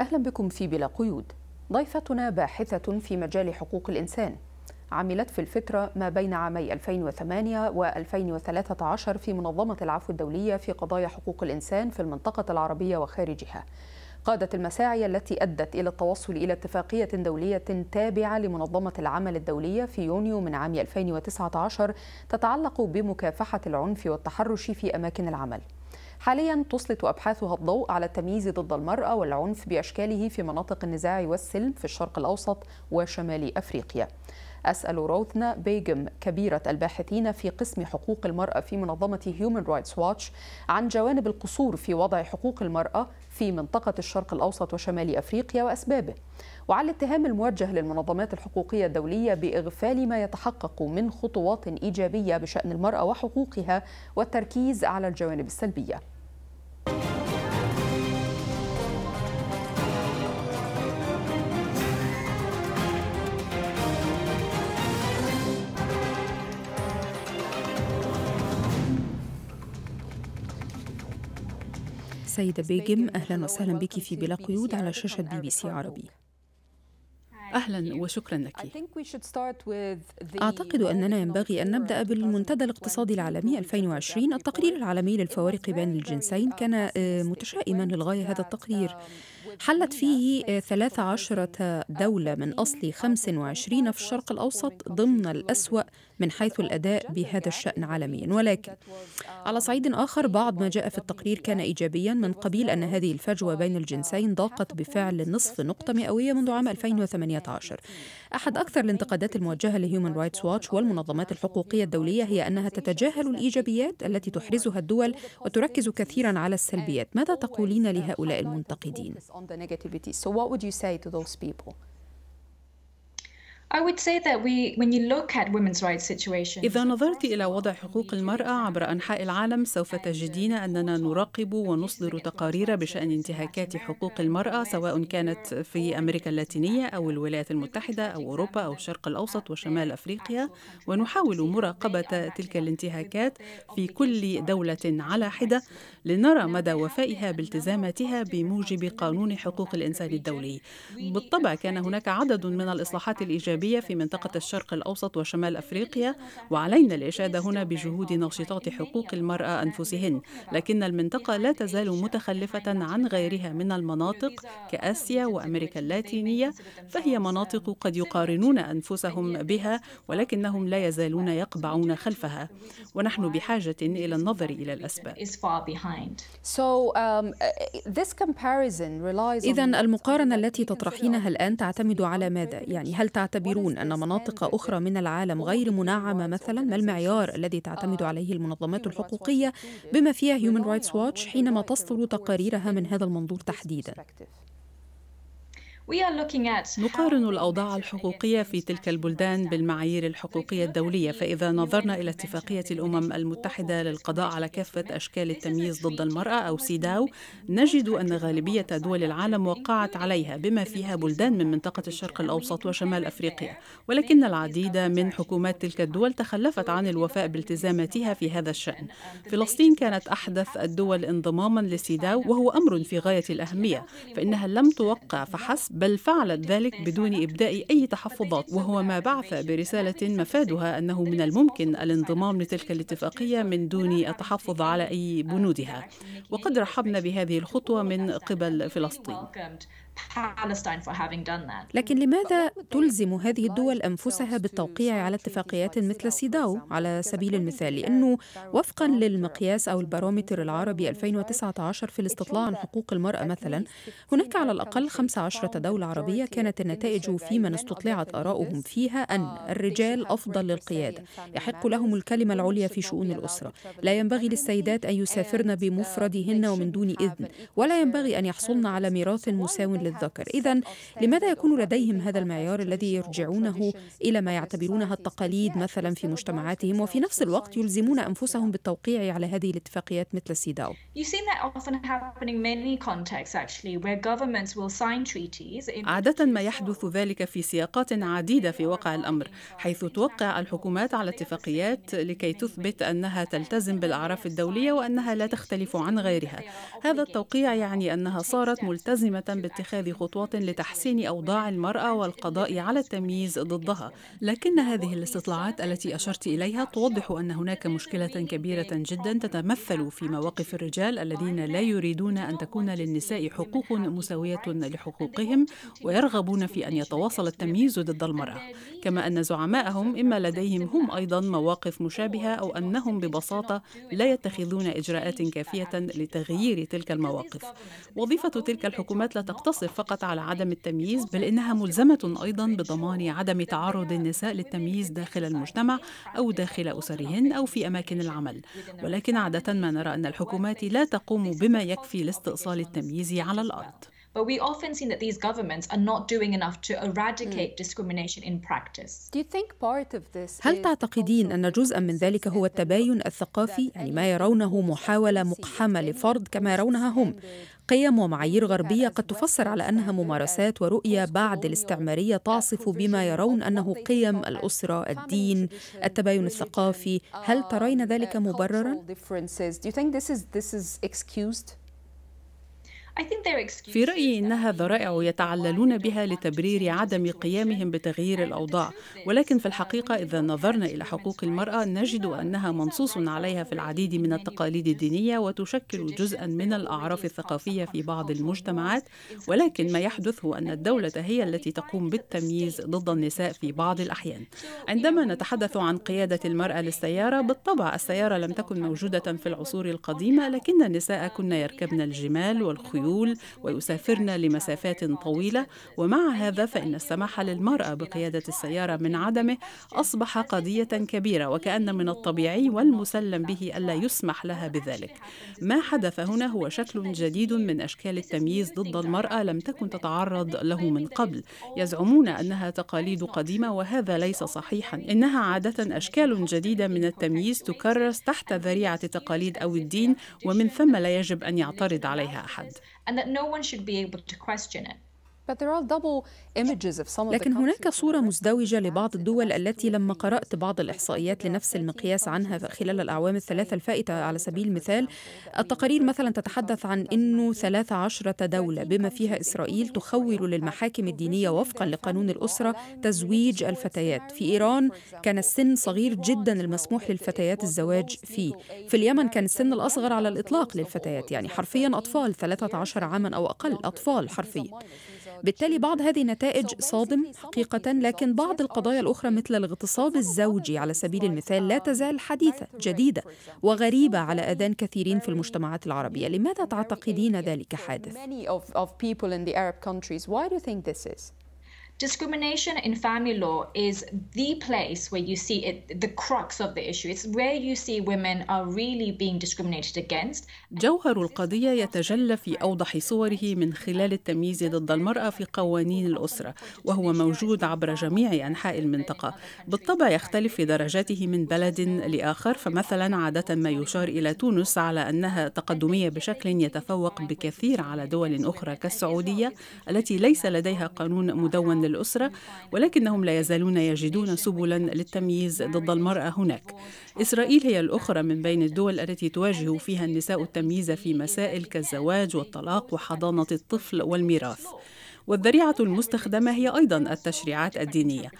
أهلا بكم في بلا قيود ضيفتنا باحثة في مجال حقوق الإنسان عملت في الفترة ما بين عامي 2008 و 2013 في منظمة العفو الدولية في قضايا حقوق الإنسان في المنطقة العربية وخارجها قادت المساعي التي أدت إلى التوصل إلى اتفاقية دولية تابعة لمنظمة العمل الدولية في يونيو من عام 2019 تتعلق بمكافحة العنف والتحرش في أماكن العمل حاليا تسلط أبحاثها الضوء على التمييز ضد المرأة والعنف بأشكاله في مناطق النزاع والسلم في الشرق الأوسط وشمال أفريقيا أسأل روثنا بيجم كبيرة الباحثين في قسم حقوق المرأة في منظمة Human Rights Watch عن جوانب القصور في وضع حقوق المرأة في منطقة الشرق الأوسط وشمال أفريقيا وأسبابه وعلى الاتهام الموجه للمنظمات الحقوقية الدولية بإغفال ما يتحقق من خطوات إيجابية بشأن المرأة وحقوقها والتركيز على الجوانب السلبية السيدة بيجم أهلا وسهلا بك في بلا قيود على شاشة بي بي سي عربي أهلا وشكرا لك أعتقد أننا ينبغي أن نبدأ بالمنتدى الاقتصادي العالمي 2020 التقرير العالمي للفوارق بين الجنسين كان آه، متشائما للغاية هذا التقرير حلت فيه 13 آه، دولة من أصل 25 في الشرق الأوسط ضمن الأسوأ من حيث الأداء بهذا الشأن عالميا ولكن على صعيد آخر بعض ما جاء في التقرير كان إيجابيا من قبيل أن هذه الفجوة بين الجنسين ضاقت بفعل نصف نقطة مئوية منذ عام 2018 أحد أكثر الانتقادات الموجهة لهيومن رايتس واتش والمنظمات الحقوقية الدولية هي أنها تتجاهل الإيجابيات التي تحرزها الدول وتركز كثيرا على السلبيات ماذا تقولين لهؤلاء المنتقدين إذا نظرت إلى وضع حقوق المرأة عبر أنحاء العالم سوف تجدين أننا نراقب ونصدر تقارير بشأن انتهاكات حقوق المرأة سواء كانت في أمريكا اللاتينية أو الولايات المتحدة أو أوروبا أو الشرق الأوسط وشمال أفريقيا ونحاول مراقبة تلك الانتهاكات في كل دولة على حدة لنرى مدى وفائها بالتزاماتها بموجب قانون حقوق الإنسان الدولي بالطبع كان هناك عدد من الإصلاحات الإيجابية الإيجابية في منطقة الشرق الأوسط وشمال أفريقيا وعلينا الإشادة هنا بجهود ناشطات حقوق المرأة أنفسهن لكن المنطقة لا تزال متخلفة عن غيرها من المناطق كآسيا وأمريكا اللاتينية فهي مناطق قد يقارنون أنفسهم بها ولكنهم لا يزالون يقبعون خلفها ونحن بحاجة إلى النظر إلى الأسباب um, uh, إذا المقارنة التي تطرحينها الآن تعتمد على ماذا؟ يعني هل تعتبر يعتبرون أن مناطق أخرى من العالم غير منعمة مثلا ما المعيار الذي تعتمد عليه المنظمات الحقوقية بما فيها Human رايتس Watch حينما تصدر تقاريرها من هذا المنظور تحديدا نقارن الأوضاع الحقوقية في تلك البلدان بالمعايير الحقوقية الدولية فإذا نظرنا إلى اتفاقية الأمم المتحدة للقضاء على كافة أشكال التمييز ضد المرأة أو سيداو نجد أن غالبية دول العالم وقعت عليها بما فيها بلدان من منطقة الشرق الأوسط وشمال أفريقيا ولكن العديد من حكومات تلك الدول تخلفت عن الوفاء بالتزاماتها في هذا الشأن فلسطين كانت أحدث الدول انضماما لسيداو وهو أمر في غاية الأهمية فإنها لم توقع فحسب بل فعلت ذلك بدون إبداء أي تحفظات وهو ما بعث برسالة مفادها أنه من الممكن الانضمام لتلك الاتفاقية من دون التحفظ على أي بنودها وقد رحبنا بهذه الخطوة من قبل فلسطين لكن لماذا تلزم هذه الدول أنفسها بالتوقيع على اتفاقيات مثل سيداو على سبيل المثال لأنه وفقا للمقياس أو البارامتر العربي 2019 في الاستطلاع عن حقوق المرأة مثلا هناك على الأقل 15 دولة عربية كانت النتائج في من استطلعت آراؤهم فيها أن الرجال أفضل للقيادة يحق لهم الكلمة العليا في شؤون الأسرة لا ينبغي للسيدات أن يسافرن بمفردهن ومن دون إذن ولا ينبغي أن يحصلن على ميراث مساو للذكر إذا لماذا يكون لديهم هذا المعيار الذي يرجعونه إلى ما يعتبرونها التقاليد مثلا في مجتمعاتهم وفي نفس الوقت يلزمون أنفسهم بالتوقيع على هذه الاتفاقيات مثل سيداو عادة ما يحدث ذلك في سياقات عديدة في واقع الأمر حيث توقع الحكومات على اتفاقيات لكي تثبت أنها تلتزم بالأعراف الدولية وأنها لا تختلف عن غيرها هذا التوقيع يعني أنها صارت ملتزمة باتخاذ اتخاذ خطوات لتحسين أوضاع المرأة والقضاء على التمييز ضدها لكن هذه الاستطلاعات التي أشرت إليها توضح أن هناك مشكلة كبيرة جدا تتمثل في مواقف الرجال الذين لا يريدون أن تكون للنساء حقوق مساوية لحقوقهم ويرغبون في أن يتواصل التمييز ضد المرأة كما أن زعماءهم إما لديهم هم أيضا مواقف مشابهة أو أنهم ببساطة لا يتخذون إجراءات كافية لتغيير تلك المواقف وظيفة تلك الحكومات لا تقتصر تقتصر فقط على عدم التمييز بل إنها ملزمة أيضا بضمان عدم تعرض النساء للتمييز داخل المجتمع أو داخل أسرهن أو في أماكن العمل ولكن عادة ما نرى أن الحكومات لا تقوم بما يكفي لاستئصال التمييز على الأرض But we often see that these governments are not doing enough to eradicate hmm. discrimination in practice. هل تعتقدين أن جزءا من ذلك هو التباين الثقافي؟ يعني ما يرونه محاولة مقحمة لفرض كما يرونها هم، قيم ومعايير غربية قد تفسر على أنها ممارسات ورؤية بعد الاستعمارية تعصف بما يرون أنه قيم الأسرة، الدين، التباين الثقافي، هل ترين ذلك مبررا؟ في رأيي إنها ذرائع يتعللون بها لتبرير عدم قيامهم بتغيير الأوضاع ولكن في الحقيقة إذا نظرنا إلى حقوق المرأة نجد أنها منصوص عليها في العديد من التقاليد الدينية وتشكل جزءا من الأعراف الثقافية في بعض المجتمعات ولكن ما يحدث هو أن الدولة هي التي تقوم بالتمييز ضد النساء في بعض الأحيان عندما نتحدث عن قيادة المرأة للسيارة بالطبع السيارة لم تكن موجودة في العصور القديمة لكن النساء كن يركبن الجمال والخيول الخيول ويسافرن لمسافات طويلة ومع هذا فإن السماح للمرأة بقيادة السيارة من عدمه أصبح قضية كبيرة وكأن من الطبيعي والمسلم به ألا يسمح لها بذلك ما حدث هنا هو شكل جديد من أشكال التمييز ضد المرأة لم تكن تتعرض له من قبل يزعمون أنها تقاليد قديمة وهذا ليس صحيحا إنها عادة أشكال جديدة من التمييز تكرس تحت ذريعة التقاليد أو الدين ومن ثم لا يجب أن يعترض عليها أحد and that no one should be able to question it. لكن هناك صورة مزدوجة لبعض الدول التي لما قرأت بعض الإحصائيات لنفس المقياس عنها خلال الأعوام الثلاثة الفائتة على سبيل المثال التقارير مثلا تتحدث عن أنه 13 دولة بما فيها إسرائيل تخول للمحاكم الدينية وفقا لقانون الأسرة تزويج الفتيات في إيران كان السن صغير جدا المسموح للفتيات الزواج فيه في اليمن كان السن الأصغر على الإطلاق للفتيات يعني حرفيا أطفال 13 عاما أو أقل أطفال حرفيا بالتالي بعض هذه النتائج صادم حقيقة لكن بعض القضايا الأخرى مثل الاغتصاب الزوجي على سبيل المثال لا تزال حديثة جديدة وغريبة على أذان كثيرين في المجتمعات العربية لماذا تعتقدين ذلك حادث؟ discrimination in family law is the place where you see it the crux of the issue it's where you see women are really being discriminated against جوهر القضية يتجلى في أوضح صوره من خلال التمييز ضد المرأة في قوانين الأسرة وهو موجود عبر جميع أنحاء المنطقة بالطبع يختلف في درجاته من بلد لآخر فمثلا عادة ما يشار إلى تونس على أنها تقدمية بشكل يتفوق بكثير على دول أخرى كالسعودية التي ليس لديها قانون مدون الأسرة ولكنهم لا يزالون يجدون سبلا للتمييز ضد المرأة هناك إسرائيل هي الأخرى من بين الدول التي تواجه فيها النساء التمييز في مسائل كالزواج والطلاق وحضانة الطفل والميراث والذريعة المستخدمة هي أيضا التشريعات الدينية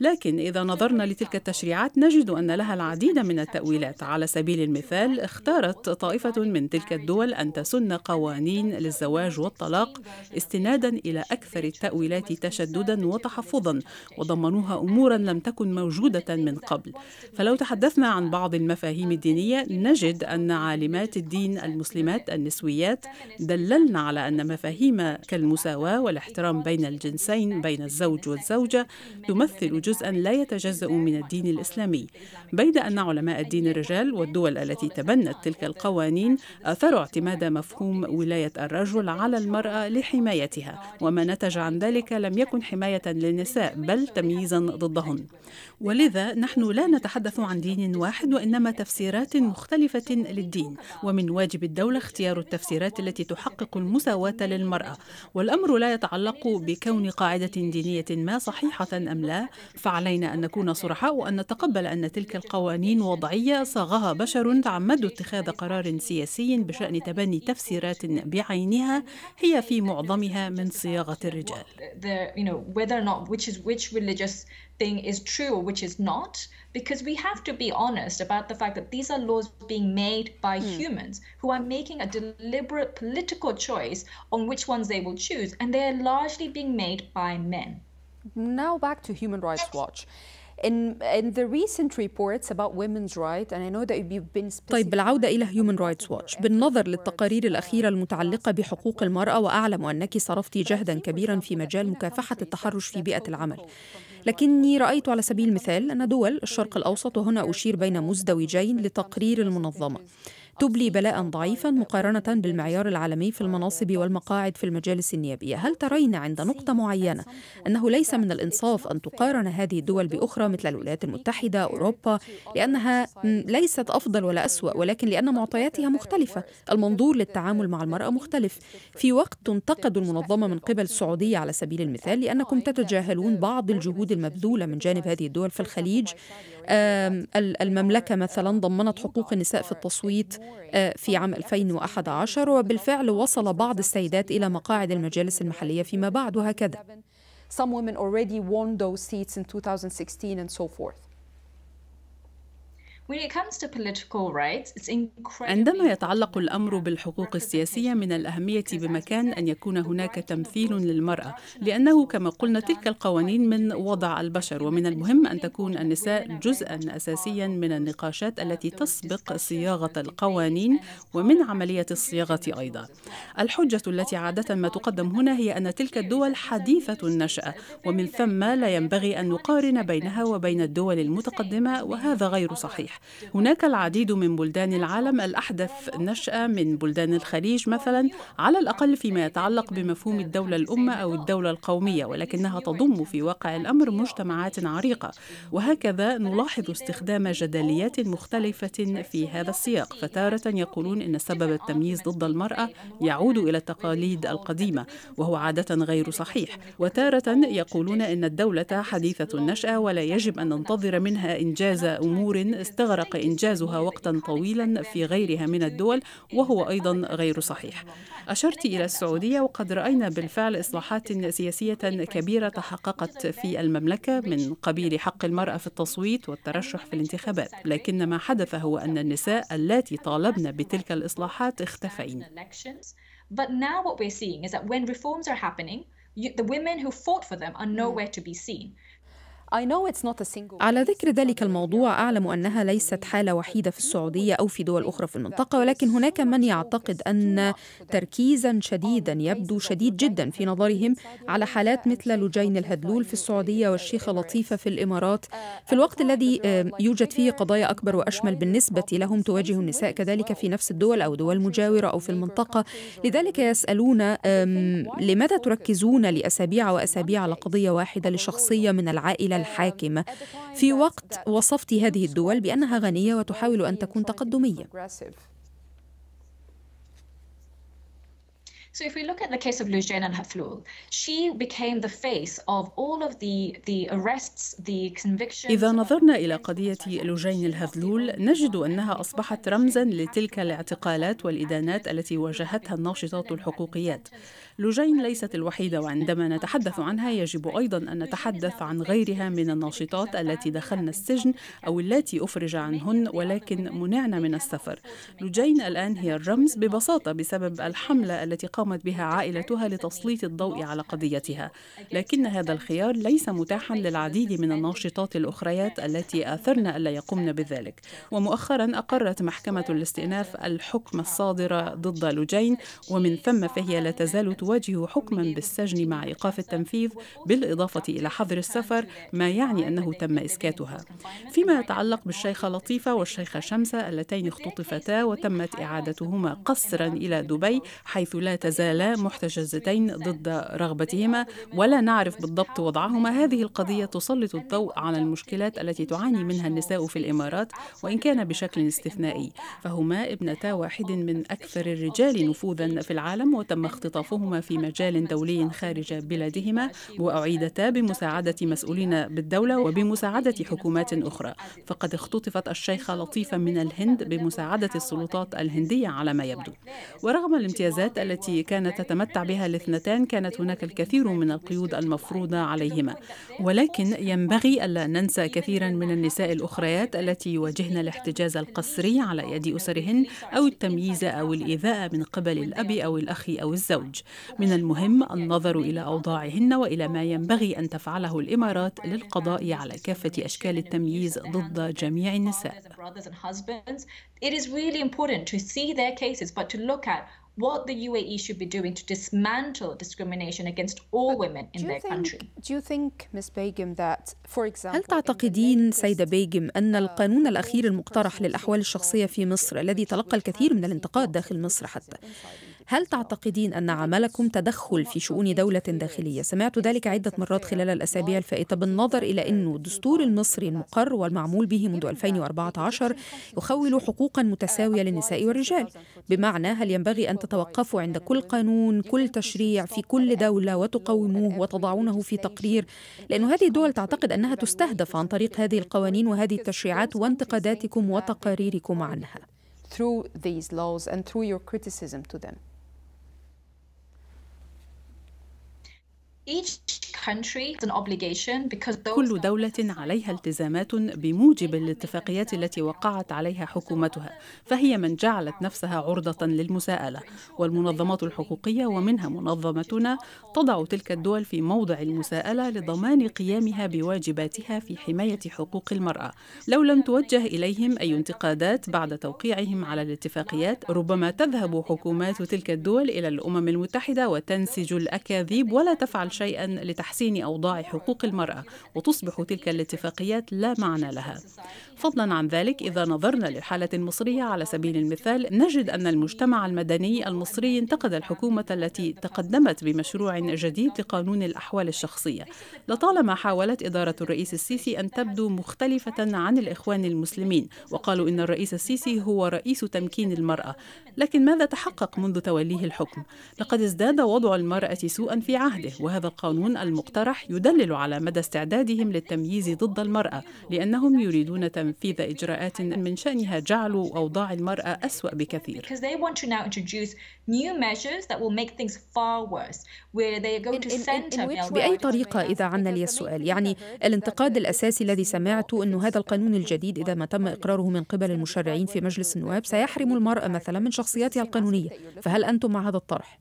لكن إذا نظرنا لتلك التشريعات نجد أن لها العديد من التأويلات على سبيل المثال اختارت طائفة من تلك الدول أن تسن قوانين للزواج والطلاق استنادا إلى أكثر التأويلات تشددا وتحفظا وضمنوها أمورا لم تكن موجودة من قبل فلو تحدثنا عن بعض المفاهيم الدينية نجد أن عالمات الدين المسلمات النسويات دللن على أن مفاهيم كالمساواة والاحترام الاحترام بين الجنسين بين الزوج والزوجة تمثل جزءا لا يتجزأ من الدين الإسلامي بيد أن علماء الدين الرجال والدول التي تبنت تلك القوانين أثروا اعتماد مفهوم ولاية الرجل على المرأة لحمايتها وما نتج عن ذلك لم يكن حماية للنساء بل تمييزا ضدهن ولذا نحن لا نتحدث عن دين واحد وإنما تفسيرات مختلفة للدين ومن واجب الدولة اختيار التفسيرات التي تحقق المساواة للمرأة والأمر لا يتعلق يتعلق بكون قاعدة دينية ما صحيحة أم لا فعلينا أن نكون صرحاء وأن نتقبل أن تلك القوانين وضعية صاغها بشر تعمدوا اتخاذ قرار سياسي بشأن تبني تفسيرات بعينها هي في معظمها من صياغة الرجال thing is true or which is not, because we have to be honest about the fact that these are laws being made by mm. humans who are making a deliberate political choice on which ones they will choose, and they are largely being made by men. Now back to Human Rights Watch. In, in the recent reports about women's rights, and I know that you've been طيب بالعودة إلى Human Rights Watch بالنظر للتقارير الأخيرة المتعلقة بحقوق المرأة وأعلم أنك صرفت جهدا كبيرا في مجال مكافحة التحرش في بيئة العمل لكني رأيت على سبيل المثال أن دول الشرق الأوسط وهنا أشير بين مزدوجين لتقرير المنظمة تبلي بلاء ضعيفا مقارنة بالمعيار العالمي في المناصب والمقاعد في المجالس النيابية هل ترين عند نقطة معينة أنه ليس من الإنصاف أن تقارن هذه الدول بأخرى مثل الولايات المتحدة أوروبا لأنها ليست أفضل ولا أسوأ ولكن لأن معطياتها مختلفة المنظور للتعامل مع المرأة مختلف في وقت تنتقد المنظمة من قبل السعودية على سبيل المثال لأنكم تتجاهلون بعض الجهود المبذولة من جانب هذه الدول في الخليج المملكة مثلا ضمنت حقوق النساء في التصويت آه، في عام 2011 وبالفعل وصل بعض السيدات إلى مقاعد المجالس المحلية فيما بعد وهكذا. Some women already won those seats in 2016 and so forth. عندما يتعلق الأمر بالحقوق السياسية من الأهمية بمكان أن يكون هناك تمثيل للمرأة لأنه كما قلنا تلك القوانين من وضع البشر ومن المهم أن تكون النساء جزءا أساسيا من النقاشات التي تسبق صياغة القوانين ومن عملية الصياغة أيضا الحجة التي عادة ما تقدم هنا هي أن تلك الدول حديثة النشأة ومن ثم لا ينبغي أن نقارن بينها وبين الدول المتقدمة وهذا غير صحيح هناك العديد من بلدان العالم الأحدث نشأة من بلدان الخليج مثلا على الأقل فيما يتعلق بمفهوم الدولة الأمة أو الدولة القومية ولكنها تضم في واقع الأمر مجتمعات عريقة وهكذا نلاحظ استخدام جدليات مختلفة في هذا السياق فتارة يقولون إن سبب التمييز ضد المرأة يعود إلى التقاليد القديمة وهو عادة غير صحيح وتارة يقولون إن الدولة حديثة النشأة ولا يجب أن ننتظر منها إنجاز أمور استغرق استغرق إنجازها وقتا طويلا في غيرها من الدول وهو أيضا غير صحيح أشرت إلى السعودية وقد رأينا بالفعل إصلاحات سياسية كبيرة تحققت في المملكة من قبيل حق المرأة في التصويت والترشح في الانتخابات لكن ما حدث هو أن النساء اللاتي طالبن بتلك الإصلاحات اختفين But now what we're seeing is that when reforms are happening, you, the women who fought for them are nowhere to be seen. على ذكر ذلك الموضوع أعلم أنها ليست حالة وحيدة في السعودية أو في دول أخرى في المنطقة ولكن هناك من يعتقد أن تركيزا شديدا يبدو شديد جدا في نظرهم على حالات مثل لجين الهدلول في السعودية والشيخة لطيفة في الإمارات في الوقت الذي آه، يوجد فيه قضايا أكبر وأشمل بالنسبة لهم تواجه النساء كذلك في نفس الدول أو دول مجاورة أو في المنطقة لذلك يسألون لماذا تركزون لأسابيع وأسابيع على قضية واحدة لشخصية من العائلة الحاكمة في وقت وصفت هذه الدول بأنها غنية وتحاول أن تكون تقدمية So if we look at the case of Lujain and Haflul, she became the face of all of the, the arrests, the convictions. إذا نظرنا إلى قضية لوجين الهذلول نجد أنها أصبحت رمزا لتلك الاعتقالات والإدانات التي واجهتها الناشطات الحقوقيات. لوجين ليست الوحيدة وعندما نتحدث عنها يجب أيضا أن نتحدث عن غيرها من الناشطات التي دخلن السجن أو التي أفرج عنهن ولكن منعن من السفر. لوجين الآن هي الرمز ببساطة بسبب الحملة التي قام قامت بها عائلتها لتسليط الضوء على قضيتها لكن هذا الخيار ليس متاحا للعديد من الناشطات الأخريات التي آثرن ألا يقمن بذلك ومؤخرا أقرت محكمة الاستئناف الحكم الصادر ضد لوجين ومن ثم فهي لا تزال تواجه حكما بالسجن مع إيقاف التنفيذ بالإضافة إلى حظر السفر ما يعني أنه تم إسكاتها فيما يتعلق بالشيخة لطيفة والشيخة شمسة اللتين اختطفتا وتمت إعادتهما قسرا إلى دبي حيث لا تزال زالا محتجزتين ضد رغبتهما ولا نعرف بالضبط وضعهما هذه القضية تسلط الضوء على المشكلات التي تعاني منها النساء في الإمارات وإن كان بشكل استثنائي فهما ابنتا واحد من أكثر الرجال نفوذا في العالم وتم اختطافهما في مجال دولي خارج بلادهما وأعيدتا بمساعدة مسؤولين بالدولة وبمساعدة حكومات أخرى فقد اختطفت الشيخة لطيفة من الهند بمساعدة السلطات الهندية على ما يبدو ورغم الامتيازات التي كانت تتمتع بها الاثنتان كانت هناك الكثير من القيود المفروضة عليهما ولكن ينبغي ألا ننسى كثيرا من النساء الأخريات التي يواجهن الاحتجاز القسري على يد أسرهن أو التمييز أو الإيذاء من قبل الأب أو الأخ أو الزوج من المهم النظر إلى أوضاعهن وإلى ما ينبغي أن تفعله الإمارات للقضاء على كافة أشكال التمييز ضد جميع النساء. It is really important to see their cases, but to look at what the UAE should be doing to dismantle discrimination against all women in their country. Do you think, Ms. Begum, that, for example, هل تعتقدين سيدة بيجم أن القانون الأخير المقترح للأحوال الشخصية في مصر الذي تلقى الكثير من الانتقاد داخل مصر حتى هل تعتقدين أن عملكم تدخل في شؤون دولة داخلية؟ سمعت ذلك عدة مرات خلال الأسابيع الفائتة بالنظر إلى أن الدستور المصري المقر والمعمول به منذ 2014 يخول حقوقا متساوية للنساء والرجال بمعنى هل ينبغي أن تتوقفوا عند كل قانون كل تشريع في كل دولة وتقوموه وتضعونه في تقرير لأن هذه الدول تعتقد أنها تستهدف عن طريق هذه القوانين وهذه التشريعات وانتقاداتكم وتقاريركم عنها through these laws and through your criticism to them. كل دولة عليها التزامات بموجب الاتفاقيات التي وقعت عليها حكومتها، فهي من جعلت نفسها عرضة للمساءلة، والمنظمات الحقوقية ومنها منظمتنا تضع تلك الدول في موضع المساءلة لضمان قيامها بواجباتها في حماية حقوق المرأة. لو لم توجه إليهم أي انتقادات بعد توقيعهم على الاتفاقيات، ربما تذهب حكومات تلك الدول إلى الأمم المتحدة وتنسج الأكاذيب ولا تفعل شيئا لتحسين أوضاع حقوق المرأة وتصبح تلك الاتفاقيات لا معنى لها فضلا عن ذلك إذا نظرنا للحالة المصرية على سبيل المثال نجد أن المجتمع المدني المصري انتقد الحكومة التي تقدمت بمشروع جديد لقانون الأحوال الشخصية لطالما حاولت إدارة الرئيس السيسي أن تبدو مختلفة عن الإخوان المسلمين وقالوا إن الرئيس السيسي هو رئيس تمكين المرأة لكن ماذا تحقق منذ توليه الحكم؟ لقد ازداد وضع المرأة سوءا في عهده وهذا هذا القانون المقترح يدلل على مدى استعدادهم للتمييز ضد المرأة لأنهم يريدون تنفيذ إجراءات من شأنها جعل أوضاع المرأة أسوأ بكثير بأي طريقة إذا عنا لي السؤال يعني الانتقاد الأساسي الذي سمعته أنه هذا القانون الجديد إذا ما تم إقراره من قبل المشرعين في مجلس النواب سيحرم المرأة مثلا من شخصيتها القانونية فهل أنتم مع هذا الطرح؟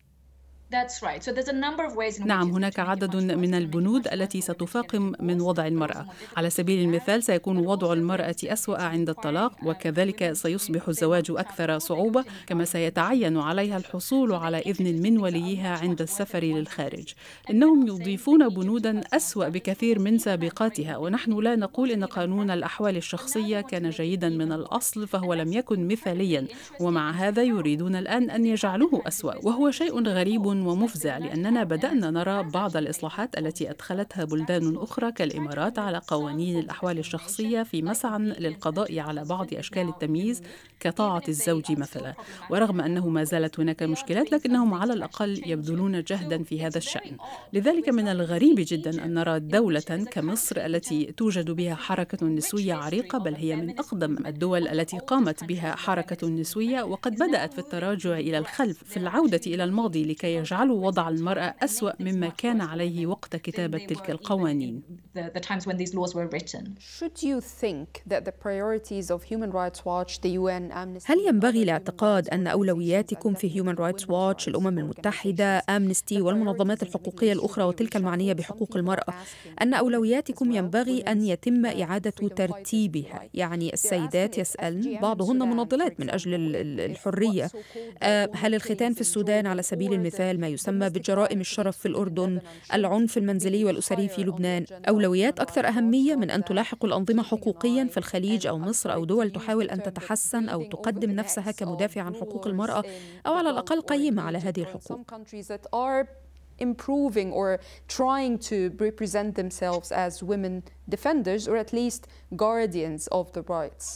نعم هناك عدد من البنود التي ستفاقم من وضع المرأة على سبيل المثال سيكون وضع المرأة أسوأ عند الطلاق وكذلك سيصبح الزواج أكثر صعوبة كما سيتعين عليها الحصول على إذن من وليها عند السفر للخارج إنهم يضيفون بنودا أسوأ بكثير من سابقاتها ونحن لا نقول إن قانون الأحوال الشخصية كان جيدا من الأصل فهو لم يكن مثاليا ومع هذا يريدون الآن أن يجعلوه أسوأ وهو شيء غريب ومفزع لأننا بدأنا نرى بعض الإصلاحات التي أدخلتها بلدان أخرى كالإمارات على قوانين الأحوال الشخصية في مسعى للقضاء على بعض أشكال التمييز كطاعة الزوج مثلا ورغم أنه ما زالت هناك مشكلات لكنهم على الأقل يبذلون جهدا في هذا الشأن لذلك من الغريب جدا أن نرى دولة كمصر التي توجد بها حركة نسوية عريقة بل هي من أقدم الدول التي قامت بها حركة نسوية وقد بدأت في التراجع إلى الخلف في العودة إلى الماضي لكي يجعل وضع المرأة أسوأ مما كان عليه وقت كتابة تلك القوانين. هل ينبغي الاعتقاد أن أولوياتكم في Human رايتس واتش الأمم المتحدة أمنستي والمنظمات الحقوقية الأخرى وتلك المعنية بحقوق المرأة أن أولوياتكم ينبغي أن يتم إعادة ترتيبها يعني السيدات يسألن بعضهن مناضلات من أجل الحرية آه، هل الختان في السودان على سبيل المثال ما يسمى بجرائم الشرف في الأردن العنف المنزلي والأسري في لبنان أولويات أكثر أهمية من أن تلاحق الأنظمة حقوقيا في الخليج أو مصر أو دول تحاول أن تتحسن أو تقدم نفسها كمدافع عن حقوق المرأة أو على الأقل قيمة على هذه الحقوق improving or trying to represent themselves as women defenders or at least guardians of the rights.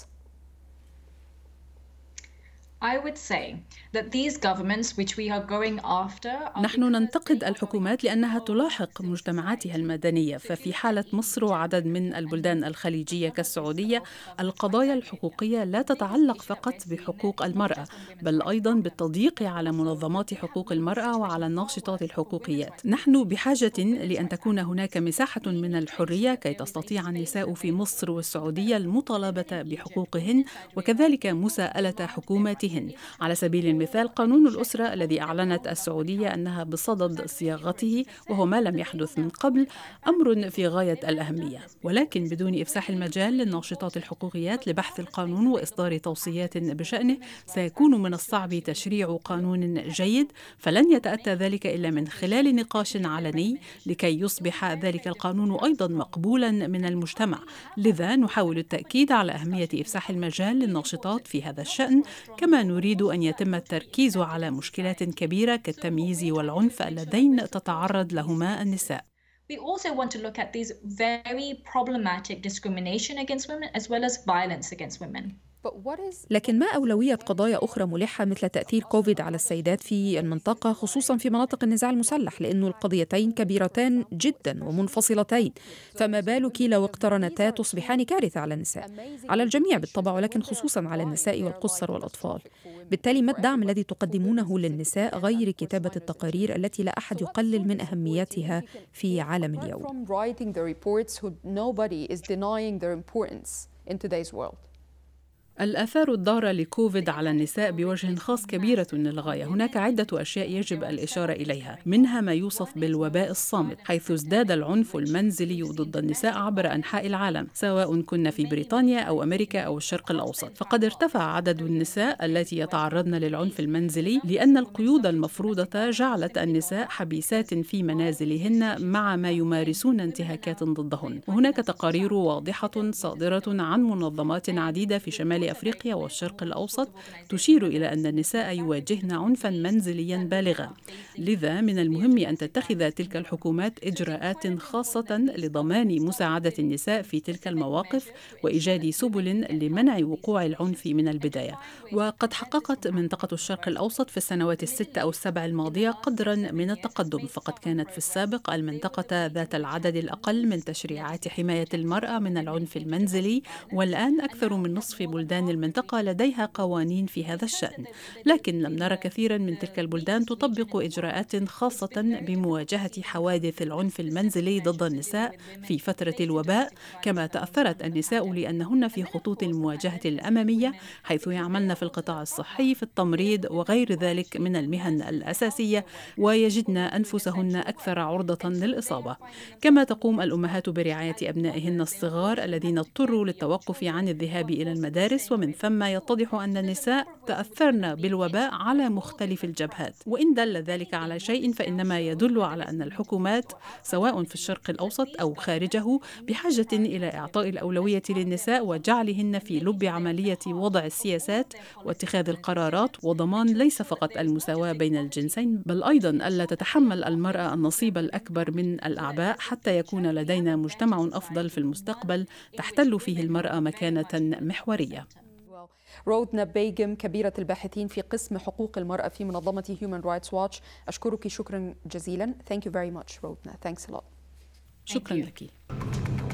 نحن ننتقد الحكومات لأنها تلاحق مجتمعاتها المدنية ففي حالة مصر وعدد من البلدان الخليجية كالسعودية القضايا الحقوقية لا تتعلق فقط بحقوق المرأة بل أيضا بالتضييق على منظمات حقوق المرأة وعلى الناشطات الحقوقيات نحن بحاجة لأن تكون هناك مساحة من الحرية كي تستطيع النساء في مصر والسعودية المطالبة بحقوقهن وكذلك مساءلة حكوماتهن عليهن على سبيل المثال قانون الأسرة الذي أعلنت السعودية أنها بصدد صياغته وهو ما لم يحدث من قبل أمر في غاية الأهمية ولكن بدون إفساح المجال للناشطات الحقوقيات لبحث القانون وإصدار توصيات بشأنه سيكون من الصعب تشريع قانون جيد فلن يتأتى ذلك إلا من خلال نقاش علني لكي يصبح ذلك القانون أيضا مقبولا من المجتمع لذا نحاول التأكيد على أهمية إفساح المجال للناشطات في هذا الشأن كما نريد أن يتم التركيز على مشكلات كبيرة كالتمييز والعنف اللذين تتعرض لهما النساء. We also want to look at these very problematic discrimination against women as well as violence against women. لكن ما أولوية قضايا أخرى ملحة مثل تأثير كوفيد على السيدات في المنطقة خصوصا في مناطق النزاع المسلح لأن القضيتين كبيرتان جدا ومنفصلتين فما بالك لو اقترنتا تصبحان كارثة على النساء على الجميع بالطبع ولكن خصوصا على النساء والقصر والأطفال بالتالي ما الدعم الذي تقدمونه للنساء غير كتابة التقارير التي لا أحد يقلل من أهميتها في عالم اليوم الآثار الضارة لكوفيد على النساء بوجه خاص كبيرة للغاية هناك عدة أشياء يجب الإشارة إليها منها ما يوصف بالوباء الصامت حيث ازداد العنف المنزلي ضد النساء عبر أنحاء العالم سواء كن في بريطانيا أو أمريكا أو الشرق الأوسط فقد ارتفع عدد النساء التي يتعرضن للعنف المنزلي لأن القيود المفروضة جعلت النساء حبيسات في منازلهن مع ما يمارسون انتهاكات ضدهن وهناك تقارير واضحة صادرة عن منظمات عديدة في شمال أفريقيا والشرق الأوسط تشير إلى أن النساء يواجهن عنفا منزليا بالغا لذا من المهم أن تتخذ تلك الحكومات إجراءات خاصة لضمان مساعدة النساء في تلك المواقف وإيجاد سبل لمنع وقوع العنف من البداية وقد حققت منطقة الشرق الأوسط في السنوات الست أو السبع الماضية قدرا من التقدم فقد كانت في السابق المنطقة ذات العدد الأقل من تشريعات حماية المرأة من العنف المنزلي والآن أكثر من نصف بلدان بلدان المنطقة لديها قوانين في هذا الشأن لكن لم نرى كثيرا من تلك البلدان تطبق إجراءات خاصة بمواجهة حوادث العنف المنزلي ضد النساء في فترة الوباء كما تأثرت النساء لأنهن في خطوط المواجهة الأمامية حيث يعملن في القطاع الصحي في التمريض وغير ذلك من المهن الأساسية ويجدن أنفسهن أكثر عرضة للإصابة كما تقوم الأمهات برعاية أبنائهن الصغار الذين اضطروا للتوقف عن الذهاب إلى المدارس الحديث ومن ثم يتضح أن النساء تأثرن بالوباء على مختلف الجبهات وإن دل ذلك على شيء فإنما يدل على أن الحكومات سواء في الشرق الأوسط أو خارجه بحاجة إلى إعطاء الأولوية للنساء وجعلهن في لب عملية وضع السياسات واتخاذ القرارات وضمان ليس فقط المساواة بين الجنسين بل أيضا ألا تتحمل المرأة النصيب الأكبر من الأعباء حتى يكون لدينا مجتمع أفضل في المستقبل تحتل فيه المرأة مكانة محورية رودنا بيجم كبيرة الباحثين في قسم حقوق المرأة في منظمة Human Rights Watch أشكرك شكرا جزيلا Thank you very much Rodna Thanks a lot Thank شكرا you. لك